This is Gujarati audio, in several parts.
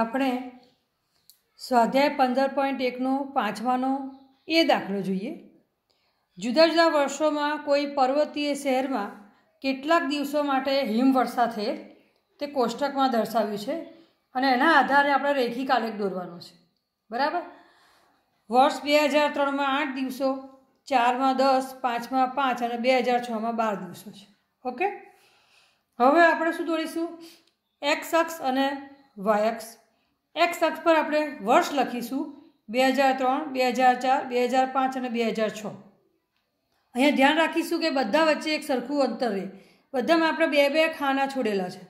આપણે સ્વાધ્યાય પંદર પોઈન્ટ એકનો પાંચમાનો એ દાખલો જોઈએ જુદા જુદા વર્ષોમાં કોઈ પર્વતીય શહેરમાં કેટલાક દિવસો માટે હિમવર્ષા થયેલ તે કોષ્ટકમાં દર્શાવ્યું છે અને એના આધારે આપણે રેખી કાલેક દોરવાનો છે બરાબર વર્ષ બે હજાર ત્રણમાં આઠ દિવસો ચારમાં દસ પાંચમાં પાંચ અને બે હજાર છમાં બાર દિવસો છે ઓકે હવે આપણે શું દોરીશું એક્સ અક્ષ અને વાય એક્સ અક્ષ પર આપણે વર્ષ લખીશું બે હજાર ત્રણ બે હજાર ચાર બે હજાર પાંચ અને બે હજાર છ અહીંયા ધ્યાન રાખીશું કે બધા વચ્ચે એક સરખું અંતર રહે બધામાં આપણે બે બે ખાના છોડેલા છે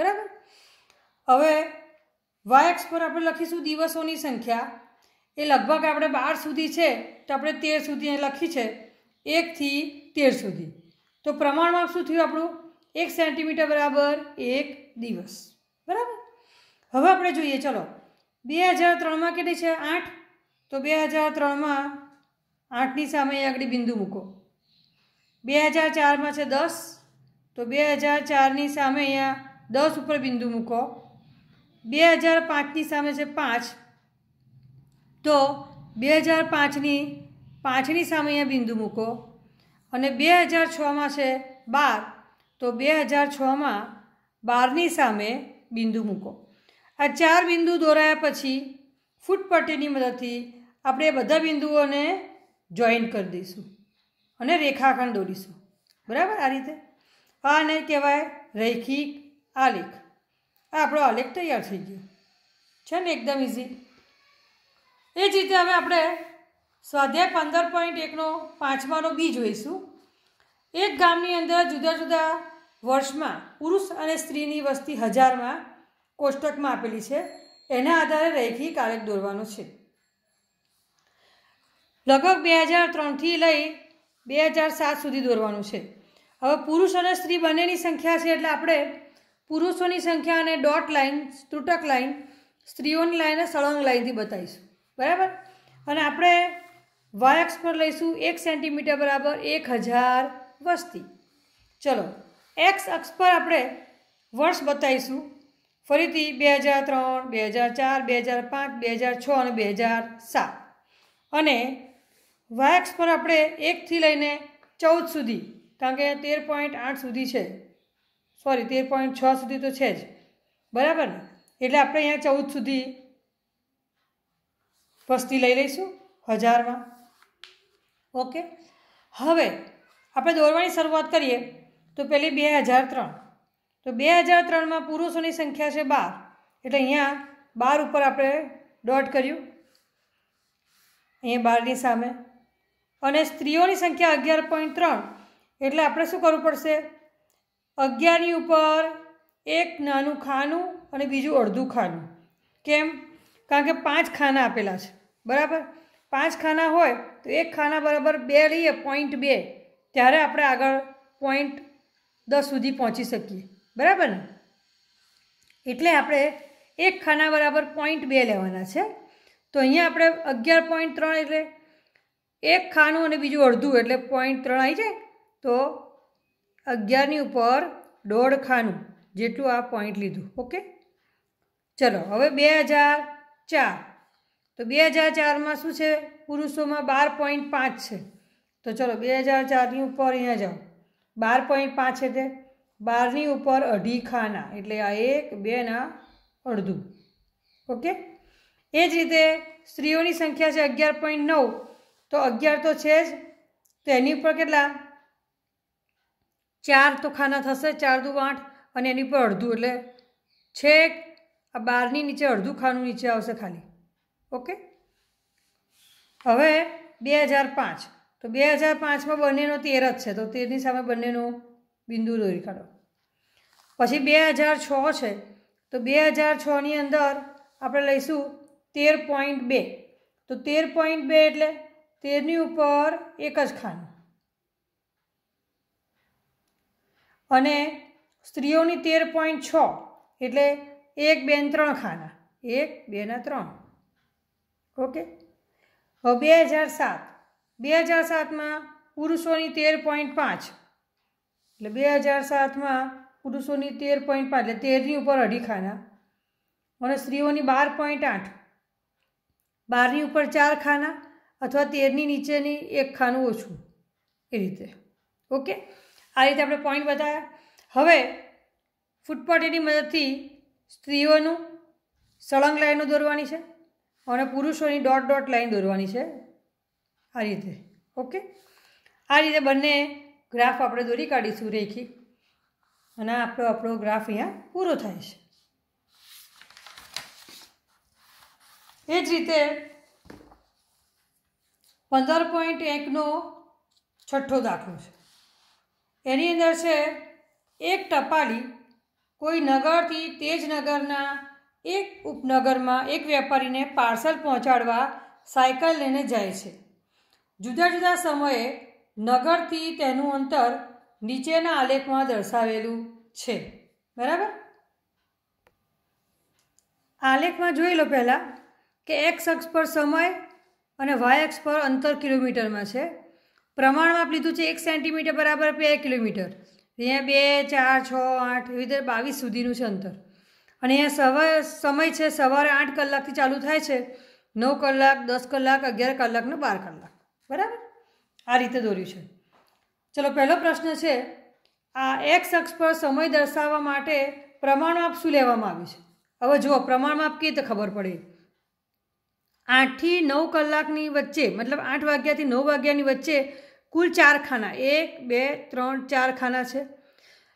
બરાબર હવે વાય એક્સ પર આપણે લખીશું દિવસોની સંખ્યા એ લગભગ આપણે બાર સુધી છે તો આપણે તેર સુધી લખી છે એકથી તેર સુધી તો પ્રમાણમાં શું થયું આપણું એક સેન્ટીમીટર બરાબર એક દિવસ બરાબર હવે આપણે જોઈએ ચલો બે હજાર ત્રણમાં કેટલી છે આઠ તો બે હજાર ત્રણમાં આઠની સામે આગળ બિંદુ મૂકો બે હજાર ચારમાં છે દસ તો બે હજાર ચારની સામે અહીંયા દસ ઉપર બિંદુ મૂકો બે હજાર પાંચની સામે છે પાંચ તો બે હજાર પાંચની પાંચની સામે અહીંયા બિંદુ મૂકો અને બે હજાર છમાં છે બાર તો બે હજાર છમાં બારની સામે બિંદુ મૂકો આ ચાર બિંદુ દોરાયા પછી ફૂટપટ્ટીની મદદથી આપણે બધા બિંદુઓને જોઈન કરી દઈશું અને રેખાખંડ દોરીશું બરાબર આ રીતે આને કહેવાય રૈખિક આલેખ આ આપણો આલેખ તૈયાર થઈ ગયો છે ને એકદમ ઇઝી એ જ રીતે હવે આપણે સ્વાધ્યાય પંદર પોઈન્ટ એકનો પાંચમાનો બી જોઈશું એક ગામની અંદર જુદા જુદા વર્ષમાં પુરુષ અને સ્ત્રીની વસ્તી હજારમાં કોષ્ટકમાં આપેલી છે એના આધારે રેખી કારક દોરવાનું છે લગભગ બે હજાર ત્રણથી લઈ બે હજાર સાત સુધી દોરવાનું છે હવે પુરુષ અને સ્ત્રી બંનેની સંખ્યા છે એટલે આપણે પુરુષોની સંખ્યા અને ડોટ લાઈન ત્રુટક લાઈન સ્ત્રીઓની લાઇન અને સળંગ લાઈનથી બતાવીશું બરાબર અને આપણે વાયક્સ પર લઈશું એક સેન્ટીમીટર બરાબર એક હજાર વસ્તી ચલો એક્સ અક્ષ પર આપણે વર્ષ બતાવીશું ફરીથી બે હજાર ત્રણ બે હજાર ચાર બે હજાર પાંચ બે હજાર છ અને બે હજાર સાત અને વાયક્સ પર આપણે એકથી લઈને ચૌદ સુધી કારણ કે તેર પોઈન્ટ આઠ સુધી છે સોરી તેર પોઈન્ટ છ સુધી તો છે જ બરાબર ને એટલે આપણે અહીંયા ચૌદ સુધી વસ્તી લઈ લઈશું હજારમાં ઓકે હવે આપણે દોરવાની શરૂઆત કરીએ તો પહેલી બે હજાર ત્રણ તો બે હજાર ત્રણમાં પુરુષોની સંખ્યા છે બાર એટલે અહીંયા બાર ઉપર આપણે ડોટ કર્યું અહીંયા બારની સામે અને સ્ત્રીઓની સંખ્યા અગિયાર પોઈન્ટ ત્રણ એટલે આપણે શું કરવું પડશે અગિયારની ઉપર એક નાનું ખાનું અને બીજું અડધું ખાનું કેમ કારણ કે પાંચ ખાના આપેલા છે બરાબર પાંચ ખાના હોય તો એક ખાના બરાબર બે લઈએ પોઈન્ટ બે ત્યારે આપણે આગળ પોઈન્ટ દસ સુધી પહોંચી શકીએ બરાબર ને એટલે આપણે એક ખાના બરાબર પોઈન્ટ બે લેવાના છે તો અહીંયા આપણે અગિયાર પોઈન્ટ ત્રણ એટલે એક ખાનું અને બીજું અડધું એટલે પોઈન્ટ ત્રણ આવી જાય તો અગિયારની ઉપર દોઢ ખાનું જેટલું આ પોઈન્ટ લીધું ઓકે ચલો હવે બે હજાર ચાર તો બે હજાર ચારમાં શું છે પુરુષોમાં બાર પોઈન્ટ પાંચ છે તો ચલો બે હજાર ચારની ઉપર અહીંયા જાઓ બાર પોઈન્ટ પાંચ છે તે બારની ઉપર અઢી ખાના એટલે આ એક બેના અડધું ઓકે એ જ રીતે સ્ત્રીઓની સંખ્યા છે અગિયાર પોઈન્ટ નવ તો અગિયાર તો છે જ તો એની ઉપર કેટલા ચાર તો ખાના થશે ચાર દુ આઠ અને એની ઉપર અડધું એટલે છેક આ બારની નીચે અડધું ખાનું નીચે આવશે ખાલી ઓકે હવે બે હજાર પાંચ તો બે હજાર પાંચમાં બંનેનો તેર જ છે તો તેરની સામે બંનેનો બિંદુ દોરી કાઢો પછી બે હજાર છ છે તો બે હજાર છની અંદર આપણે લઈશું તેર પોઈન્ટ બે તો તેર પોઈન્ટ બે એટલે તેરની ઉપર એક જ ખાનું અને સ્ત્રીઓની તેર પોઈન્ટ છ એટલે એક બે ત્રણ ખાના એક બે ને ત્રણ ઓકે હવે બે હજાર સાત બે હજાર સાતમાં પુરુષોની તેર પોઈન્ટ પાંચ એટલે બે હજાર સાતમાં પુરુષોની તેર પોઈન્ટ પાંચ એટલે તેરની ઉપર અઢી ખાના અને સ્ત્રીઓની બાર પોઈન્ટ આઠ બારની ઉપર ચાર ખાના અથવા તેરની નીચેની એક ખાનું ઓછું એ રીતે ઓકે આ રીતે આપણે પોઈન્ટ બતાવ્યા હવે ફૂટપટ્ટીની મદદથી સ્ત્રીઓનું સળંગ લાઈનો દોરવાની છે અને પુરુષોની ડોટ ડોટ લાઈન દોરવાની છે આ રીતે ઓકે આ રીતે બંને ગ્રાફ આપણે દોરી કાઢીશું રેખી અને આપણો આપણો ગ્રાફ અહીંયા પૂરો થાય છે એ જ રીતે પંદર પોઈન્ટ એકનો છઠ્ઠો દાખલો છે એની અંદર છે એક ટપાલી કોઈ નગરથી તે નગરના એક ઉપનગરમાં એક વેપારીને પાર્સલ પહોંચાડવા સાયકલ લઈને જાય છે જુદા જુદા સમયે નગરથી તેનું અંતર નીચેના આલેખમાં દર્શાવેલું છે બરાબર આલેખમાં જોઈ લો પહેલાં કે એક્સ અક્ષ પર સમય અને વાય અક્ષ પર અંતર કિલોમીટરમાં છે પ્રમાણમાં આપ લીધું છે એક સેન્ટીમીટર બરાબર બે કિલોમીટર અહીંયા બે ચાર છ આઠ એવી રીતે બાવીસ સુધીનું છે અંતર અને અહીંયા સવાર સમય છે સવારે આઠ કલાકથી ચાલુ થાય છે નવ કલાક દસ કલાક અગિયાર કલાકને બાર કલાક બરાબર આ રીતે દોર્યું છે ચલો પહેલો પ્રશ્ન છે આ એક્સ અક્ષ પર સમય દર્શાવવા માટે પ્રમાણમાપ શું લેવામાં આવ્યું છે હવે જુઓ પ્રમાણમાપ કેવી રીતે ખબર પડે આઠથી નવ કલાકની વચ્ચે મતલબ આઠ વાગ્યાથી નવ વાગ્યાની વચ્ચે કુલ ચાર ખાના એક બે ત્રણ ચાર ખાના છે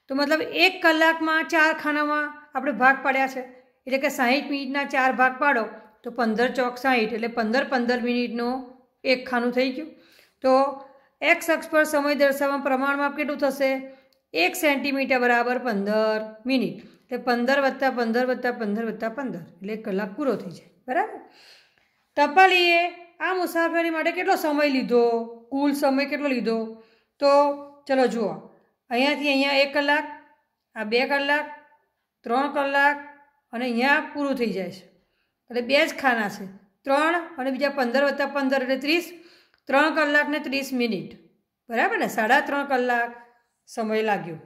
તો મતલબ એક કલાકમાં ચાર ખાનામાં આપણે ભાગ પાડ્યા છે એટલે કે સાહીઠ મિનિટના ચાર ભાગ પાડો તો પંદર ચોક સાહીઠ એટલે પંદર પંદર મિનિટનો એક ખાનું થઈ ગયું તો એક્સ અક્ષ પર સમય દર્શાવવામાં પ્રમાણમાં કેટલું થશે એક સેન્ટીમીટર બરાબર પંદર મિનિટ એટલે પંદર વત્તા પંદર વત્તા પંદર વત્તા પંદર એટલે કલાક પૂરો થઈ જાય બરાબર ટપાલીએ આ મુસાફરી માટે કેટલો સમય લીધો કુલ સમય કેટલો લીધો તો ચલો જુઓ અહીંયાથી અહીંયા એક કલાક આ બે કલાક ત્રણ કલાક અને અહીંયા પૂરું થઈ જાય છે એટલે બે જ ખાના છે ત્રણ અને બીજા પંદર વત્તા પંદર એટલે ત્રીસ ત્રણ કલાકને ત્રીસ મિનિટ બરાબર ને સાડા ત્રણ કલાક સમય લાગ્યો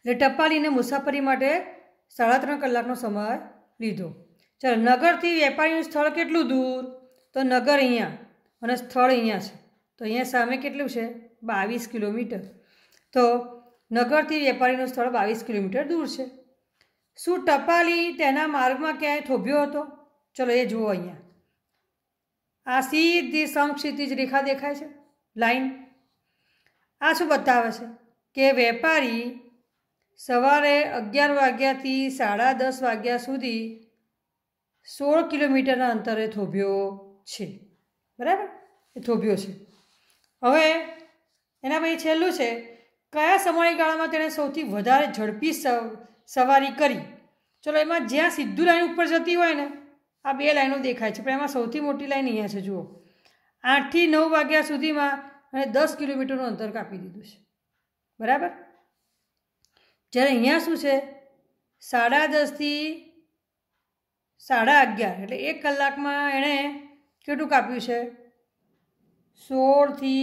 એટલે ટપાલીને મુસાફરી માટે સાડા ત્રણ કલાકનો સમય લીધો ચાલો નગરથી વેપારીનું સ્થળ કેટલું દૂર તો નગર અહીંયા અને સ્થળ અહીંયા છે તો અહીંયા સામે કેટલું છે બાવીસ કિલોમીટર તો નગરથી વેપારીનું સ્થળ બાવીસ કિલોમીટર દૂર છે શું ટપાલી તેના માર્ગમાં ક્યાંય થોભ્યો હતો ચલો એ જુઓ અહીંયા આ સીધી સમક્ષિતિજ રેખા દેખાય છે લાઈન આ શું બતાવે છે કે વેપારી સવારે અગિયાર વાગ્યાથી સાડા દસ વાગ્યા સુધી સોળ કિલોમીટરના અંતરે થોભ્યો છે બરાબર એ થોભ્યો છે હવે એના પછી છેલ્લું છે કયા સમયગાળામાં તેણે સૌથી વધારે ઝડપી સવારી કરી ચલો એમાં જ્યાં સીધું લાઈન ઉપર જતી હોય ને આ બે લાઈનો દેખાય છે પણ એમાં સૌથી મોટી લાઈન અહીંયા છે જુઓ આઠથી નવ વાગ્યા સુધીમાં અને દસ કિલોમીટરનું અંતર કાપી દીધું છે બરાબર જ્યારે અહીંયા શું છે સાડા દસથી સાડા અગિયાર એટલે એક કલાકમાં એણે કેટલું કાપ્યું છે સોળથી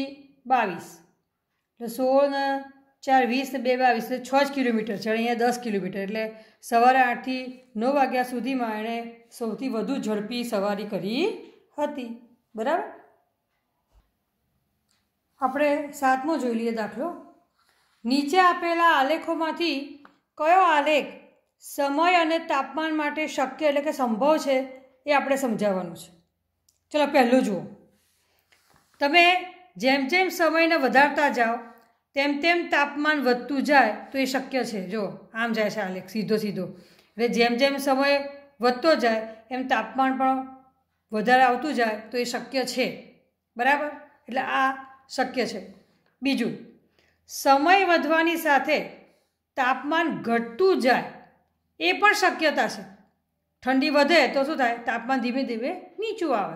બાવીસ એટલે સોળ ચાર વીસ બે બાવીસ છ જ કિલોમીટર છે અહીંયા દસ કિલોમીટર એટલે સવારે આઠથી નવ વાગ્યા સુધીમાં એણે સૌથી વધુ ઝડપી સવારી કરી હતી બરાબર આપણે સાતમો જોઈ લઈએ દાખલો નીચે આપેલા આલેખોમાંથી કયો આલેખ સમય અને તાપમાન માટે શક્ય એટલે કે સંભવ છે એ આપણે સમજાવવાનું છે ચલો પહેલું જુઓ તમે જેમ જેમ સમયને વધારતા જાઓ તેમ તેમ તાપમાન વધતું જાય તો એ શક્ય છે જો આમ જાય છે આલેખ સીધો સીધો એટલે જેમ જેમ સમય વધતો જાય એમ તાપમાન પણ વધારે આવતું જાય તો એ શક્ય છે બરાબર એટલે આ શક્ય છે બીજું સમય વધવાની સાથે તાપમાન ઘટતું જાય એ પણ શક્યતા છે ઠંડી વધે તો શું થાય તાપમાન ધીમે ધીમે નીચું આવે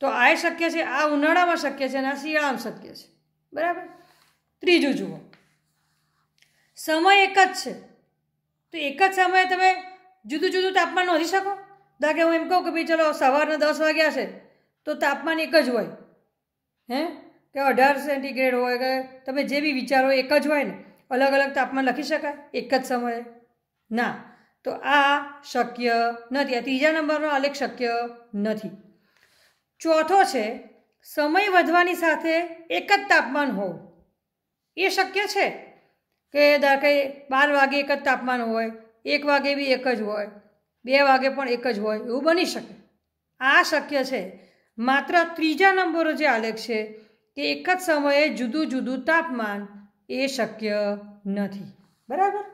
તો આ શક્ય છે આ ઉનાળામાં શક્ય છે અને આ શિયાળામાં શક્ય છે બરાબર ત્રીજું જુઓ સમય એક જ છે તો એક જ સમયે તમે જુદું જુદું તાપમાન નોંધી શકો ધારો કે હું એમ કહું કે ભાઈ ચલો સવારના દસ વાગ્યા છે તો તાપમાન એક જ હોય હે કે અઢાર સેન્ટીગ્રેડ હોય કે તમે જે બી વિચારો એક જ હોય ને અલગ અલગ તાપમાન લખી શકાય એક જ સમયે ના તો આ શક્ય નથી આ ત્રીજા નંબરનો આલેખ શક્ય નથી ચોથો છે સમય વધવાની સાથે એક જ તાપમાન હોવું એ શક્ય છે કે ધાર કે બાર વાગે એક જ તાપમાન હોય એક વાગે બી એક જ હોય બે વાગે પણ એક જ હોય એવું બની શકે આ શક્ય છે માત્ર ત્રીજા નંબરો જે આલેખ છે કે એક જ સમયે જુદું જુદું તાપમાન એ શક્ય નથી બરાબર